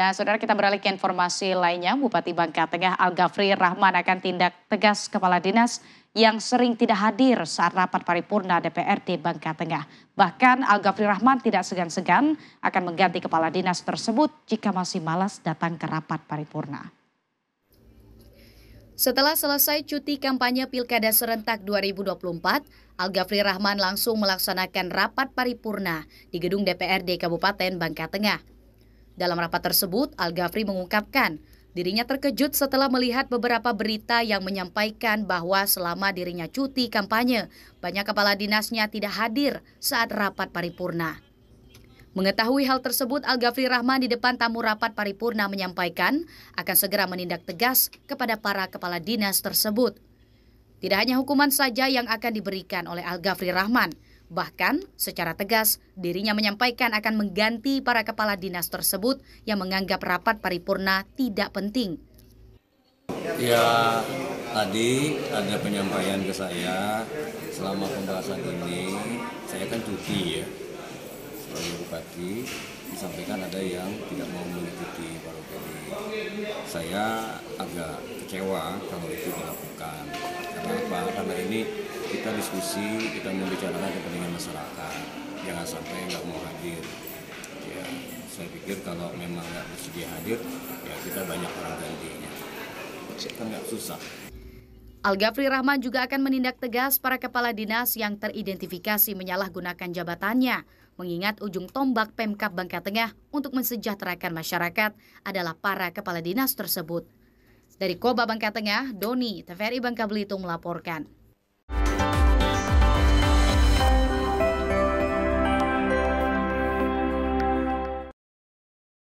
Dan saudara kita beralih ke informasi lainnya, Bupati Bangka Tengah Al Ghafri Rahman akan tindak tegas kepala dinas yang sering tidak hadir saat rapat paripurna DPRD Bangka Tengah. Bahkan Al Ghafri Rahman tidak segan-segan akan mengganti kepala dinas tersebut jika masih malas datang ke rapat paripurna. Setelah selesai cuti kampanye Pilkada Serentak 2024, Al-Ghafri Rahman langsung melaksanakan rapat paripurna di gedung DPRD Kabupaten Bangka Tengah. Dalam rapat tersebut, Al-Ghafri mengungkapkan dirinya terkejut setelah melihat beberapa berita yang menyampaikan bahwa selama dirinya cuti kampanye, banyak kepala dinasnya tidak hadir saat rapat paripurna. Mengetahui hal tersebut, Al-Ghafri Rahman di depan tamu rapat paripurna menyampaikan akan segera menindak tegas kepada para kepala dinas tersebut. Tidak hanya hukuman saja yang akan diberikan oleh Al-Ghafri Rahman, Bahkan, secara tegas, dirinya menyampaikan akan mengganti para kepala dinas tersebut yang menganggap rapat paripurna tidak penting. Ya, tadi ada penyampaian ke saya selama pembahasan ini, saya kan cuti ya, sebagai bupati disampaikan ada yang tidak mau mengikuti paripurna. Saya agak kecewa kalau itu dilakukan. Karena Karena ini kita diskusi kita membicarakan kepentingan masyarakat jangan sampai nggak mau hadir ya saya pikir kalau memang nggak bersedia hadir ya kita banyak orang gantinya kan nggak susah Al Ghafri Rahman juga akan menindak tegas para kepala dinas yang teridentifikasi menyalahgunakan jabatannya, mengingat ujung tombak Pemkap Bangka Tengah untuk mensejahterakan masyarakat adalah para kepala dinas tersebut. Dari Koba Bangka Tengah, Doni, TVRI Bangka Belitung melaporkan.